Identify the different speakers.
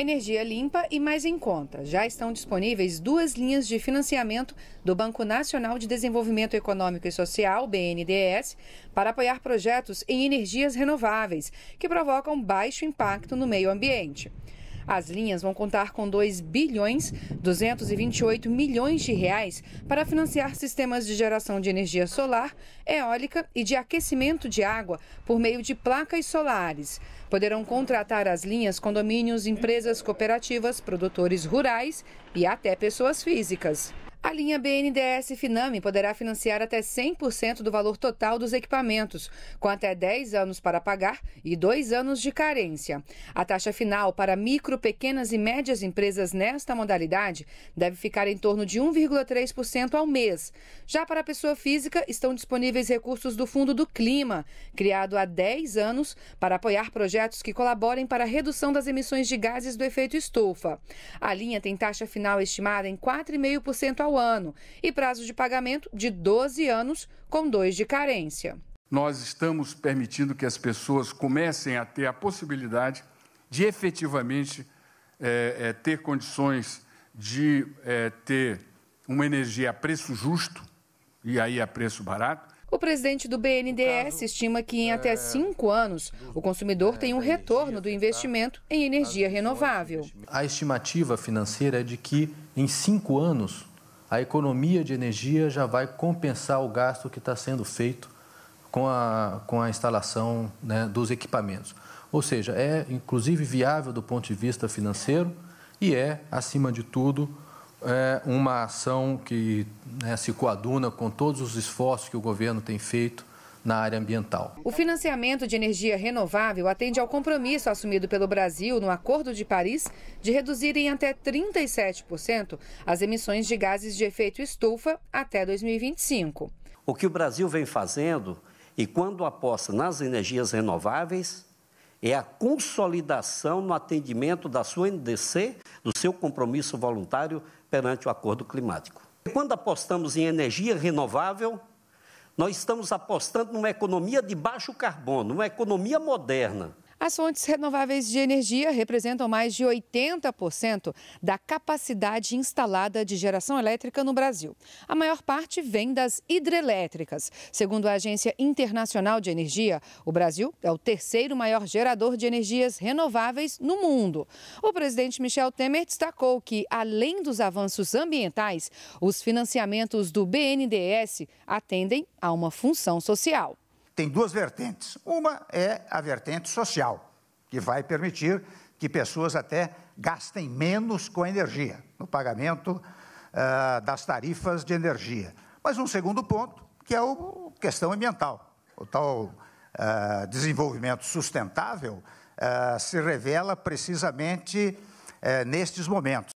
Speaker 1: energia limpa e mais em conta. Já estão disponíveis duas linhas de financiamento do Banco Nacional de Desenvolvimento Econômico e Social, BNDES, para apoiar projetos em energias renováveis que provocam baixo impacto no meio ambiente. As linhas vão contar com 2 bilhões 228 milhões de reais para financiar sistemas de geração de energia solar, eólica e de aquecimento de água por meio de placas solares. Poderão contratar as linhas condomínios, empresas cooperativas, produtores rurais e até pessoas físicas. A linha BNDES Finame poderá financiar até 100% do valor total dos equipamentos, com até 10 anos para pagar e 2 anos de carência. A taxa final para micro, pequenas e médias empresas nesta modalidade deve ficar em torno de 1,3% ao mês. Já para a pessoa física, estão disponíveis recursos do Fundo do Clima, criado há 10 anos para apoiar projetos que colaborem para a redução das emissões de gases do efeito estufa. A linha tem taxa final estimada em 4,5% ao ao ano e prazo de pagamento de 12 anos, com dois de carência.
Speaker 2: Nós estamos permitindo que as pessoas comecem a ter a possibilidade de efetivamente é, é, ter condições de é, ter uma energia a preço justo e aí a preço barato.
Speaker 1: O presidente do BNDES caso, estima que em até é, cinco anos o consumidor tem um retorno do investimento em energia renovável.
Speaker 2: A estimativa financeira é de que em cinco anos a economia de energia já vai compensar o gasto que está sendo feito com a, com a instalação né, dos equipamentos. Ou seja, é inclusive viável do ponto de vista financeiro e é, acima de tudo, é uma ação que né, se coaduna com todos os esforços que o governo tem feito na área ambiental.
Speaker 1: O financiamento de energia renovável atende ao compromisso assumido pelo Brasil no Acordo de Paris de reduzir em até 37% as emissões de gases de efeito estufa até 2025.
Speaker 3: O que o Brasil vem fazendo e quando aposta nas energias renováveis é a consolidação no atendimento da sua NDC, do seu compromisso voluntário perante o acordo climático. E quando apostamos em energia renovável, nós estamos apostando numa economia de baixo carbono, numa economia moderna.
Speaker 1: As fontes renováveis de energia representam mais de 80% da capacidade instalada de geração elétrica no Brasil. A maior parte vem das hidrelétricas. Segundo a Agência Internacional de Energia, o Brasil é o terceiro maior gerador de energias renováveis no mundo. O presidente Michel Temer destacou que, além dos avanços ambientais, os financiamentos do BNDES atendem a uma função social
Speaker 4: tem duas vertentes. Uma é a vertente social, que vai permitir que pessoas até gastem menos com a energia, no pagamento uh, das tarifas de energia. Mas um segundo ponto, que é a questão ambiental. O tal uh, desenvolvimento sustentável uh, se revela precisamente eh, nestes momentos.